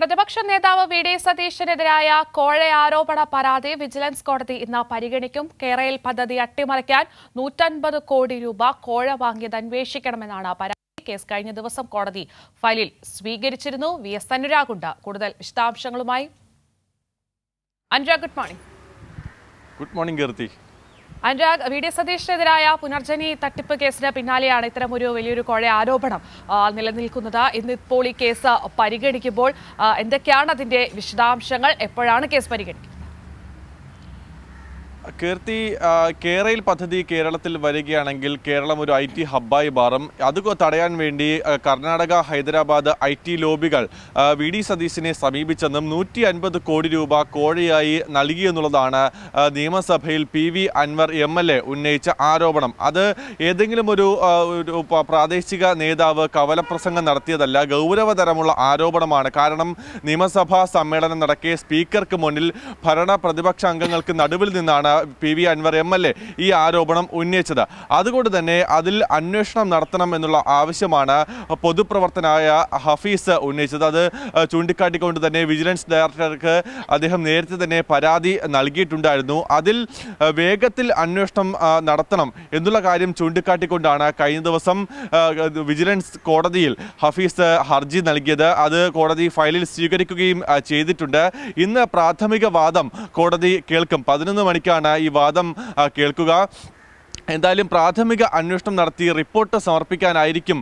പ്രതിപക്ഷ നേതാവ് V D സതീഷിനെതിരായ കോഴ ആരോപണ പരാതി വിജിലൻസ് കോടതി ഇന്ന് പരിഗണിക്കും കേരയിൽ പദ്ധതി അട്ടിമറിക്കാൻ നൂറ്റൻപത് കോടി രൂപ കോഴ വാങ്ങിയത് അന്വേഷിക്കണമെന്നാണ് പരാതി കേസ് കഴിഞ്ഞ ദിവസം കോടതി ഫയലിൽ സ്വീകരിച്ചിരുന്നു വി എസ് അനുരാഗുണ്ട് കൂടുതൽ വിശദാംശങ്ങളുമായി Anurag good morning good morning Keerthi Anurag V D സതീഷിനെതിരായ പുനർജനി തട്ടിപ്പ് കേസിന് പിന്നാലെയാണ് ഇത്തരമൊരു വലിയൊരു കുഴ ആരോപണം നിലനിൽക്കുന്നത് ഇന്നിപ്പോൾ ഈ കേസ് പരിഗണിക്കുമ്പോൾ എന്തൊക്കെയാണ് അതിൻ്റെ വിശദാംശങ്ങൾ എപ്പോഴാണ് കേസ് പരിഗണിക്കുന്നത് കീർത്തി കേരയിൽ പദ്ധതി കേരളത്തിൽ വരികയാണെങ്കിൽ കേരളം ഒരു ഐ ടി ഹബ്ബായി മാറും അത് തടയാൻ വേണ്ടി കർണാടക ഹൈദരാബാദ് ഐ ടി ലോബികൾ വി ഡി സതീശിനെ സമീപിച്ചെന്നും നൂറ്റി അൻപത് കോടി രൂപ കോഴയായി നൽകിയെന്നുള്ളതാണ് നിയമസഭയിൽ P V Anvar M L A ഉന്നയിച്ച ആരോപണം അത് ഏതെങ്കിലും ഒരു പ്രാദേശിക നേതാവ് കവലപ്രസംഗം നടത്തിയതല്ല ഗൗരവതരമുള്ള ആരോപണമാണ് കാരണം നിയമസഭാ സമ്മേളനം നടക്കെ സ്പീക്കർക്ക് മുന്നിൽ ഭരണ പ്രതിപക്ഷ അംഗങ്ങൾക്ക് നടുവിൽ നിന്നാണ് P V Anvar M L A ഈ ആരോപണം ഉന്നയിച്ചത് അതുകൊണ്ട് തന്നെ അതിൽ അന്വേഷണം നടത്തണം എന്നുള്ള ആവശ്യമാണ് പൊതുപ്രവർത്തനായ ഹഫീസ് ഉന്നയിച്ചത് അത് ചൂണ്ടിക്കാട്ടിക്കൊണ്ട് തന്നെ വിജിലൻസ് ഡയറക്ടർക്ക് അദ്ദേഹം നേരത്തെ തന്നെ പരാതി നൽകിയിട്ടുണ്ടായിരുന്നു അതിൽ വേഗത്തിൽ അന്വേഷണം നടത്തണം എന്നുള്ള കാര്യം ചൂണ്ടിക്കാട്ടിക്കൊണ്ടാണ് കഴിഞ്ഞ ദിവസം വിജിലൻസ് കോടതിയിൽ ഹഫീസ് ഹർജി നൽകിയത് അത് കോടതി ഫയലിൽ സ്വീകരിക്കുകയും ചെയ്തിട്ടുണ്ട് ഇന്ന് പ്രാഥമിക വാദം കോടതി കേൾക്കും പതിനൊന്ന് മണിക്കാണ് ഈ വാദം കേൾക്കുക എന്തായാലും പ്രാഥമിക അന്വേഷണം നടത്തി റിപ്പോർട്ട് സമർപ്പിക്കാനായിരിക്കും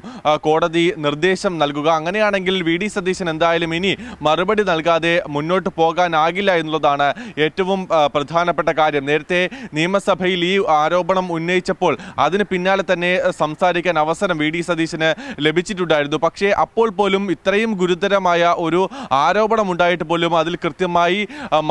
കോടതി നിർദ്ദേശം നൽകുക അങ്ങനെയാണെങ്കിൽ വി ഡി സതീശൻ എന്തായാലും ഇനി മറുപടി നൽകാതെ മുന്നോട്ട് പോകാനാകില്ല എന്നുള്ളതാണ് ഏറ്റവും പ്രധാനപ്പെട്ട കാര്യം നേരത്തെ നിയമസഭയിൽ ഈ ആരോപണം ഉന്നയിച്ചപ്പോൾ അതിന് പിന്നാലെ തന്നെ സംസാരിക്കാൻ അവസരം വി ഡി സതീശന് ലഭിച്ചിട്ടുണ്ടായിരുന്നു പക്ഷേ അപ്പോൾ പോലും ഇത്രയും ഗുരുതരമായ ഒരു ആരോപണം ഉണ്ടായിട്ട് പോലും അതിൽ കൃത്യമായി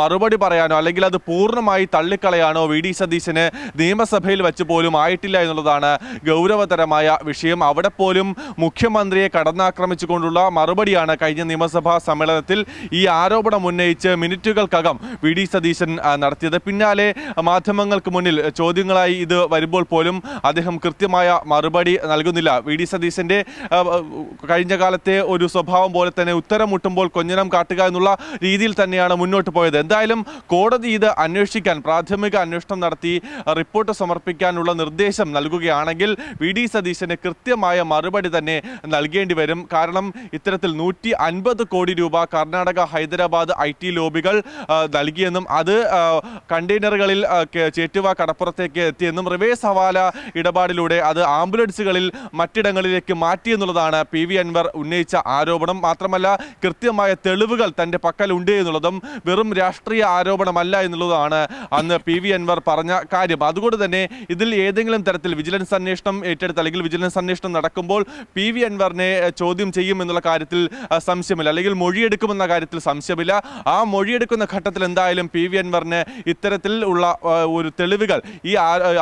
മറുപടി പറയാനോ അല്ലെങ്കിൽ അത് പൂർണ്ണമായി തള്ളിക്കളയാനോ വി ഡി സതീശന് നിയമസഭയിൽ വെച്ച് പോലും പോലും ആയിട്ടില്ല എന്നുള്ളതാണ് ഗൗരവതരമായ വിഷയം അവിടെ പോലും മുഖ്യമന്ത്രിയെ കടന്നാക്രമിച്ചുകൊണ്ടുള്ള മറുപടിയാണ് കഴിഞ്ഞ നിയമസഭാ സമ്മേളനത്തിൽ ഈ ആരോപണം ഉന്നയിച്ച് മിനിറ്റുകൾക്കകം വി ഡി സതീശൻ നടത്തിയത് പിന്നാലെ മാധ്യമങ്ങൾക്ക് മുന്നിൽ ചോദ്യങ്ങളായി ഇത് വരുമ്പോൾ പോലും അദ്ദേഹം കൃത്യമായ മറുപടി നൽകുന്നില്ല വി ഡി സതീശൻ്റെ കഴിഞ്ഞ കാലത്തെ ഒരു സ്വഭാവം പോലെ തന്നെ ഉത്തരം മുട്ടുമ്പോൾ കൊഞ്ഞനം കാട്ടുക എന്നുള്ള രീതിയിൽ തന്നെയാണ് മുന്നോട്ട് പോയത് എന്തായാലും കോടതി ഇത് അന്വേഷിക്കാൻ പ്രാഥമിക അന്വേഷണം നടത്തി റിപ്പോർട്ട് സമർപ്പിക്കാനുള്ള നിർദ്ദേശം നൽകുകയാണെങ്കിൽ വി ഡി സതീശന് കൃത്യമായ മറുപടി തന്നെ നൽകേണ്ടി വരും കാരണം ഇത്തരത്തിൽ നൂറ്റി അൻപത് കോടി രൂപ കർണാടക ഹൈദരാബാദ് ഐ ടി ലോബികൾ നൽകിയെന്നും അത് കണ്ടെയ്നറുകളിൽ ചേറ്റുവ കടപ്പുറത്തേക്ക് എത്തിയെന്നും റിവേഴ്സ് ഹവാല ഇടപാടിലൂടെ അത് ആംബുലൻസുകളിൽ മറ്റിടങ്ങളിലേക്ക് മാറ്റിയെന്നുള്ളതാണ് പി വി അൻവർ ഉന്നയിച്ച ആരോപണം മാത്രമല്ല കൃത്യമായ തെളിവുകൾ തൻ്റെ പക്കലുണ്ട് എന്നുള്ളതും വെറും രാഷ്ട്രീയ ആരോപണമല്ല എന്നുള്ളതാണ് അന്ന് പി വി അൻവർ പറഞ്ഞ കാര്യം അതുകൊണ്ട് തന്നെ ഇതിൽ ഏതെങ്കിലും തരത്തിൽ വിജിലൻസ് അന്വേഷണം ഏറ്റെടുത്ത് അല്ലെങ്കിൽ വിജിലൻസ് അന്വേഷണം നടക്കുമ്പോൾ പി വി അൻവറിനെ ചോദ്യം ചെയ്യും എന്നുള്ള കാര്യത്തിൽ സംശയമില്ല അല്ലെങ്കിൽ മൊഴിയെടുക്കുമെന്ന കാര്യത്തിൽ സംശയമില്ല ആ മൊഴിയെടുക്കുന്ന ഘട്ടത്തിൽ എന്തായാലും പി വി അൻവറിന് ഇത്തരത്തിൽ ഉള്ള ഒരു തെളിവുകൾ ഈ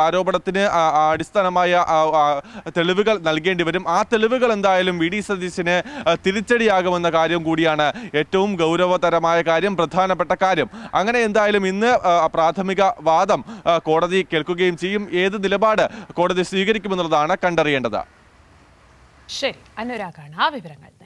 ആരോപണത്തിന് അടിസ്ഥാനമായ തെളിവുകൾ നൽകേണ്ടി വരും ആ തെളിവുകൾ എന്തായാലും വി ഡി സതീശിന് തിരിച്ചടിയാകുമെന്ന കാര്യം കൂടിയാണ് ഏറ്റവും ഗൗരവതരമായ കാര്യം പ്രധാനപ്പെട്ട കാര്യം അങ്ങനെ എന്തായാലും ഇന്ന് പ്രാഥമിക വാദം കോടതി കേൾക്കുകയും ചെയ്യും ഏത് നിലപാട് കോടതി സ്വീകരിക്കുമെന്നുള്ളതാണ് കണ്ടറിയേണ്ടത് ശരി അനുരാഗാണ് ആ വിവരങ്ങൾ